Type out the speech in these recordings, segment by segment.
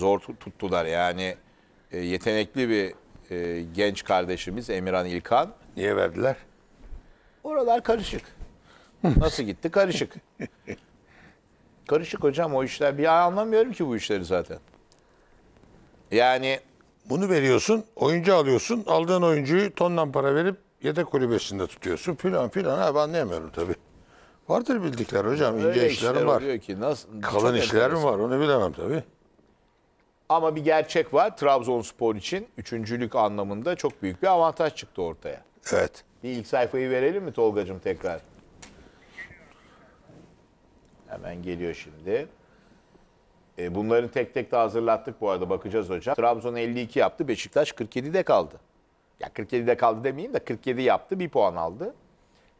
zor tuttular. Yani e, yetenekli bir e, genç kardeşimiz Emirhan İlkan. Niye verdiler? Oralar karışık. Nasıl gitti? Karışık. karışık hocam o işler. Bir anlamıyorum ki bu işleri zaten. Yani bunu veriyorsun, oyuncu alıyorsun. Aldığın oyuncuyu tondan para verip yedek kulübesinde tutuyorsun filan filan. Ha, ben anlayamıyorum tabii. Vardır bildikler hocam. Öyle ince işler, işler var. Ki, nasıl, Kalın işler mi var onu bilemem tabii. Ama bir gerçek var. Trabzonspor için üçüncülük anlamında çok büyük bir avantaj çıktı ortaya. Evet. Bir ilk sayfayı verelim mi Tolga'cığım tekrar? Hemen geliyor şimdi. E, bunların tek tek de hazırlattık bu arada bakacağız hocam. Trabzon 52 yaptı, Beşiktaş 47'de kaldı. Ya 47'de kaldı demeyeyim de 47 yaptı, bir puan aldı.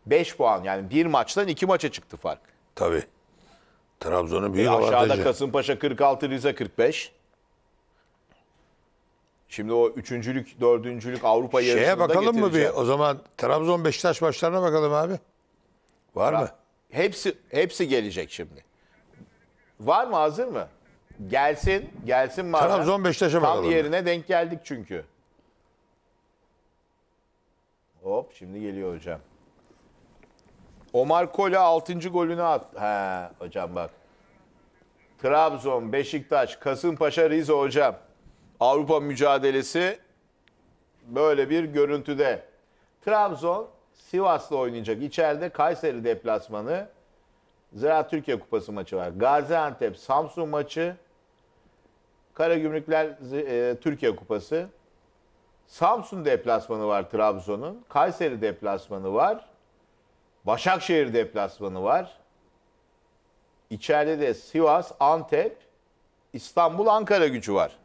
5 puan yani bir maçtan iki maça çıktı fark. Tabii. Trabzon'un büyük e, avantajı. Aşağıda Kasımpaşa 46, Rize 45. Şimdi o üçüncülük, dördüncülük Avrupa yarışında Şeye bakalım mı bir o zaman Trabzon Beşiktaş başlarına bakalım abi. Var mı? Hepsi hepsi gelecek şimdi. Var mı hazır mı? Gelsin, gelsin madem. Trabzon Beşiktaş'a bakalım. Tam yerine denk geldik çünkü. Hop şimdi geliyor hocam. Omar Kola 6. golünü at. He hocam bak. Trabzon, Beşiktaş, Kasımpaşa, Rize hocam. Avrupa mücadelesi böyle bir görüntüde. Trabzon Sivas'la oynayacak. İçeride Kayseri deplasmanı. Ziraat Türkiye Kupası maçı var. Gaziantep Samsun maçı. Karagümrükler e, Türkiye Kupası. Samsun deplasmanı var Trabzon'un. Kayseri deplasmanı var. Başakşehir deplasmanı var. İçeride de Sivas, Antep, İstanbul, Ankara gücü var.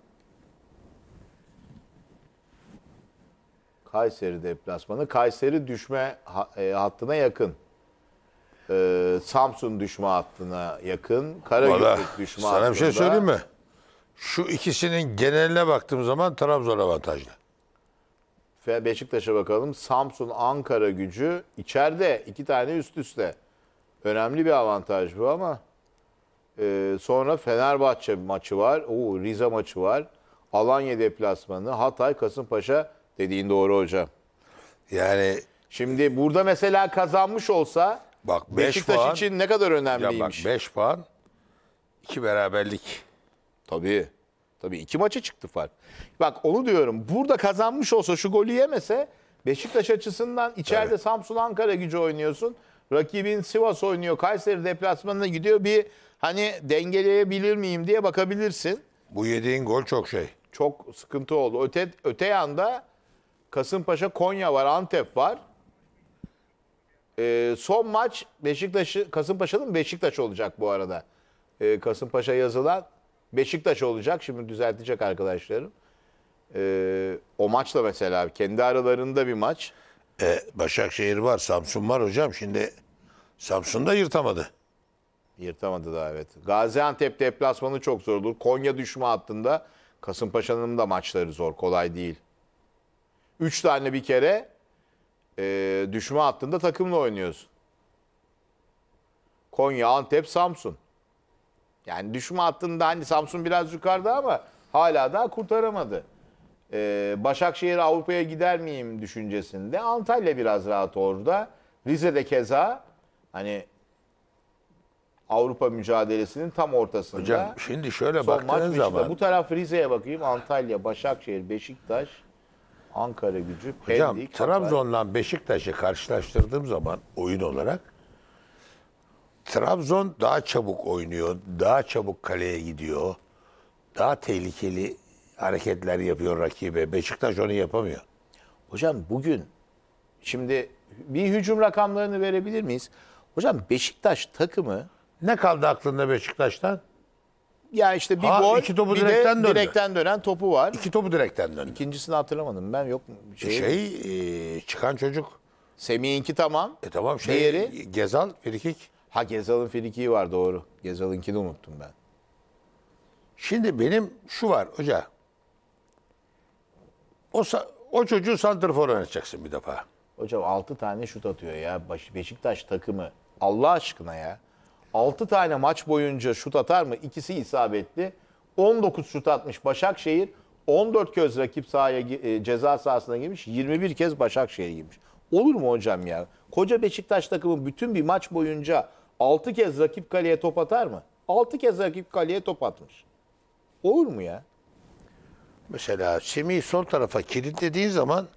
Kayseri deplasmanı. Kayseri düşme e, hattına yakın. Ee, Samsun düşme hattına yakın. Karagümrük düşme sana hattında. Sana bir şey söyleyeyim mi? Şu ikisinin geneline baktığım zaman Trabzon avantajlı. Ve Beşiktaş'a bakalım. Samsun Ankara gücü içeride. iki tane üst üste. Önemli bir avantaj bu ama. Ee, sonra Fenerbahçe maçı var. Oo, Rize maçı var. Alanya deplasmanı. Hatay Kasımpaşa Dediğin doğru hocam. Yani şimdi burada mesela kazanmış olsa bak beş Beşiktaş puan, için ne kadar önemliymiş. Ya bak 5 puan iki beraberlik. Tabii. Tabii iki maça çıktı fark. Bak onu diyorum. Burada kazanmış olsa şu golü yemese Beşiktaş açısından içeride evet. Samsun Ankara gücü oynuyorsun. Rakibin Sivas oynuyor. Kayseri deplasmanına gidiyor. Bir hani dengeleyebilir miyim diye bakabilirsin. Bu yediğin gol çok şey. Çok sıkıntı oldu. Öte, öte yanda Kasımpaşa, Konya var, Antep var. E, son maç Beşiktaş'ı Kasımpaşa'nın Beşiktaş olacak bu arada. E, Kasımpaşa yazılan Beşiktaş olacak. Şimdi düzeltecek arkadaşlarım. E, o maçla mesela kendi aralarında bir maç. E, Başakşehir var, Samsun var hocam. Şimdi Samsun da yırtamadı. Yırtamadı da evet. Gaziantep deplasmanı çok zor olur. Konya düşme hattında Kasımpaşa'nın da maçları zor, kolay değil. 3 tane bir kere e, düşme hattında takımla oynuyorsun. Konya, Antep, Samsun. Yani düşme hattında hani Samsun biraz yukarıda ama hala daha kurtaramadı. Ee, Başakşehir Avrupa'ya gider miyim düşüncesinde. Antalya biraz rahat orada. Rize de keza hani Avrupa mücadelesinin tam ortasında. Hocam şimdi şöyle Son baktığınız zaman. Bu taraf Rize'ye bakayım. Antalya, Başakşehir, Beşiktaş, Ankara gücü, Hocam Pendik, Trabzon'dan Beşiktaş'ı karşılaştırdığım zaman oyun olarak Trabzon daha çabuk oynuyor, daha çabuk kaleye gidiyor, daha tehlikeli hareketler yapıyor rakibe. Beşiktaş onu yapamıyor. Hocam bugün şimdi bir hücum rakamlarını verebilir miyiz? Hocam Beşiktaş takımı Ne kaldı aklında Beşiktaş'tan? Ya işte bir Ha, gol, iki topu bir direkten de direkten dönen topu var. İki topu direkten döndü. İkincisini hatırlamadım ben yok. Şey, Şey e, çıkan çocuk. Semih'inki tamam. E tamam şey Diğeri? Gezal Frikik. Ha Gezal'ın frikiği var doğru. Gezal'ınkini unuttum ben. Şimdi benim şu var hoca. O sa- o çocuğu santrfor oynatacaksın bir defa. Hocam 6 tane şut atıyor ya Beşiktaş takımı. Allah aşkına ya. 6 tane maç boyunca şut atar mı? İkisi isabetli. 19 şut atmış Başakşehir. 14 kez rakip sahaya e, ceza sahasına girmiş. 21 kez Başakşehir girmiş. Olur mu hocam ya? Koca Beşiktaş takımı bütün bir maç boyunca 6 kez rakip kaleye top atar mı? 6 kez rakip kaleye top atmış. Olur mu ya? Mesela Semih'i sol tarafa kilitlediğin zaman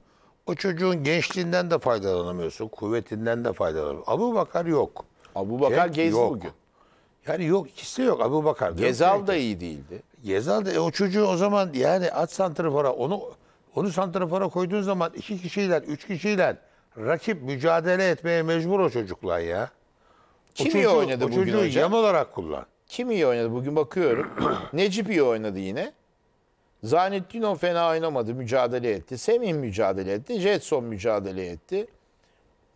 o çocuğun gençliğinden de faydalanamıyorsun, kuvvetinden de faydalanamıyorsun. Abu Bakar yok. Abu Bakar şey, gezdi yok. bugün. Yani yok ikisi de yok Abu Bakar. Gezal da iyi değildi. Gezal da e, o çocuğu o zaman yani at santrafora onu onu santrafora koyduğun zaman iki kişiyle üç kişiyle rakip mücadele etmeye mecbur o çocuklar ya. Kim çocuğu, iyi oynadı o bugün çocuğu yem olarak kullan. Kim iyi oynadı bugün bakıyorum. Necip iyi oynadı yine. o fena oynamadı, mücadele etti. Semih mücadele etti, Jetson mücadele etti.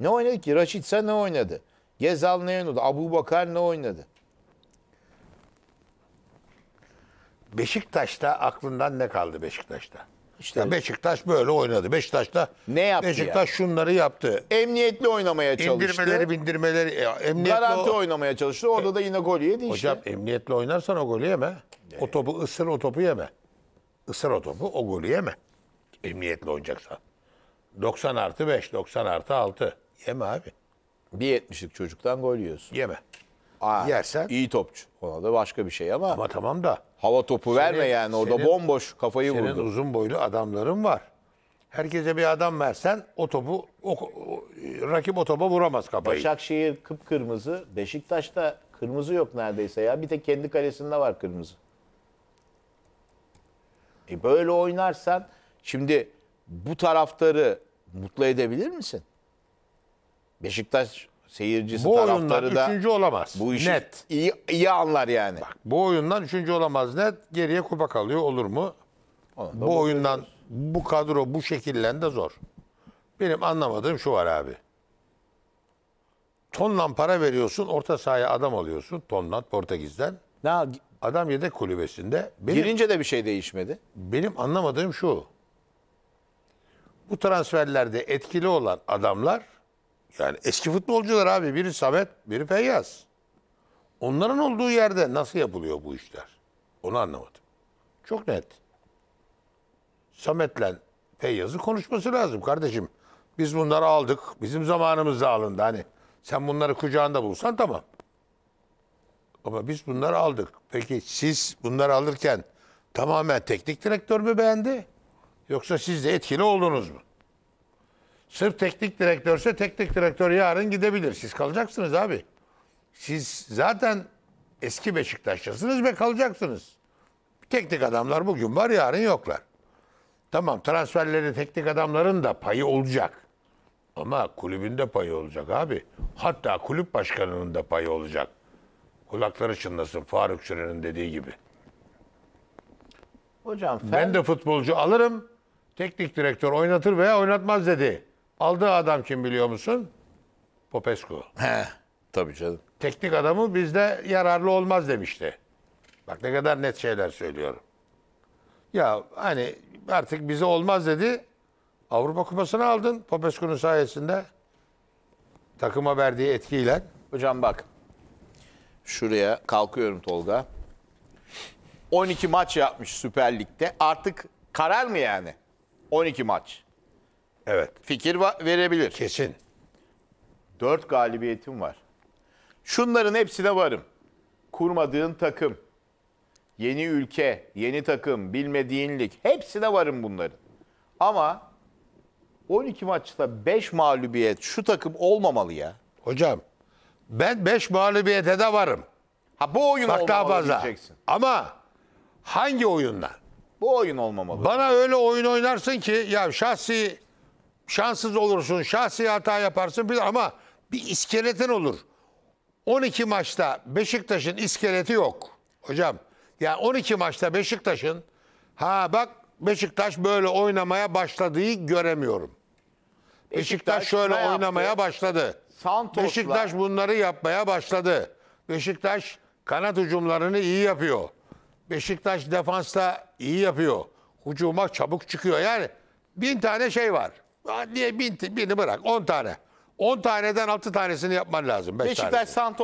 Ne oynadı ki? Raşit sen ne oynadı? Gezal ne oynadı? Abu Bakar ne oynadı? Beşiktaş'ta aklından ne kaldı Beşiktaş'ta? İşte Beşiktaş böyle oynadı. Beşiktaş'ta Ne yaptı Beşiktaş şunları yaptı. Emniyetli oynamaya çalıştı. İndirmeleri, bindirmeleri, Emniyetli Garanti o- oynamaya çalıştı. Orada da yine gol yedi işte. Hocam emniyetli oynarsan o golü yeme. O topu ısır o topu yeme. Isır o topu o golü yeme. Emniyetli oynayacaksan. 90 artı 5, 90 artı 6. Yeme abi. Bir yetmişlik çocuktan gol yiyorsun. Yeme. Aa, Yersen. İyi topçu. Ona da başka bir şey ama. Ama tamam da. Hava topu senin, verme yani orada senin, bomboş kafayı vurdu. Senin uzun boylu adamların var. Herkese bir adam versen o topu o, o, rakip o topa vuramaz kafayı. Başakşehir kıpkırmızı. Beşiktaş'ta kırmızı yok neredeyse ya. Bir tek kendi kalesinde var kırmızı. E böyle oynarsan şimdi bu taraftarı mutlu edebilir misin? Beşiktaş seyircisi bu taraftarı da üçüncü olamaz. Bu işi net. Iyi, iyi anlar yani. Bak, bu oyundan üçüncü olamaz net. Geriye kupa kalıyor olur mu? Bu oyundan bu kadro bu şekillendi zor. Benim anlamadığım şu var abi. Tonla para veriyorsun, orta sahaya adam alıyorsun. Tonla Portekiz'den. Ne Adam yedek kulübesinde. Benim, Girince de bir şey değişmedi. Benim anlamadığım şu. Bu transferlerde etkili olan adamlar yani eski futbolcular abi biri Samet, biri Feyyaz. Onların olduğu yerde nasıl yapılıyor bu işler? Onu anlamadım. Çok net. Samet'le Feyyaz'ı konuşması lazım kardeşim. Biz bunları aldık. Bizim zamanımızda alındı. Hani sen bunları kucağında bulsan tamam. Ama biz bunları aldık. Peki siz bunları alırken tamamen teknik direktör mü beğendi? Yoksa siz de etkili oldunuz mu? Sırf teknik direktörse teknik direktör yarın gidebilir. Siz kalacaksınız abi. Siz zaten eski Beşiktaşlısınız ve kalacaksınız. Teknik adamlar bugün var yarın yoklar. Tamam transferleri teknik adamların da payı olacak. Ama kulübün de payı olacak abi. Hatta kulüp başkanının da payı olacak. Kulakları çınlasın Faruk Şener'in dediği gibi. Hocam ben de futbolcu alırım. Teknik direktör oynatır veya oynatmaz dedi. Aldığı adam kim biliyor musun? Popescu. He, tabii canım. Teknik adamı bizde yararlı olmaz demişti. Bak ne kadar net şeyler söylüyorum. Ya hani artık bize olmaz dedi. Avrupa Kupası'nı aldın Popescu'nun sayesinde. Takıma verdiği etkiyle. Hocam bak. Şuraya kalkıyorum Tolga. 12 maç yapmış Süper Lig'de. Artık karar mı yani? 12 maç. Evet. Fikir verebilir. Kesin. Dört galibiyetim var. Şunların hepsine varım. Kurmadığın takım, yeni ülke, yeni takım, bilmediğinlik Hepsine varım bunların. Ama 12 maçta 5 mağlubiyet şu takım olmamalı ya. Hocam ben 5 mağlubiyete de varım. Ha bu oyun Bak olmamalı daha fazla. diyeceksin. Ama hangi oyunla? Bu oyun olmamalı. Bana öyle oyun oynarsın ki ya şahsi şanssız olursun, şahsi hata yaparsın bir ama bir iskeletin olur. 12 maçta Beşiktaş'ın iskeleti yok. Hocam yani 12 maçta Beşiktaş'ın ha bak Beşiktaş böyle oynamaya başladığı göremiyorum. Beşiktaş, Beşiktaş şöyle oynamaya yaptı? başladı. Santos'la. Beşiktaş bunları yapmaya başladı. Beşiktaş kanat hücumlarını iyi yapıyor. Beşiktaş defansta iyi yapıyor. Hucuma çabuk çıkıyor. Yani bin tane şey var. Niye bin, bini bırak 10 tane. 10 taneden 6 tanesini yapman lazım. Beşiktaş tanesini. Santos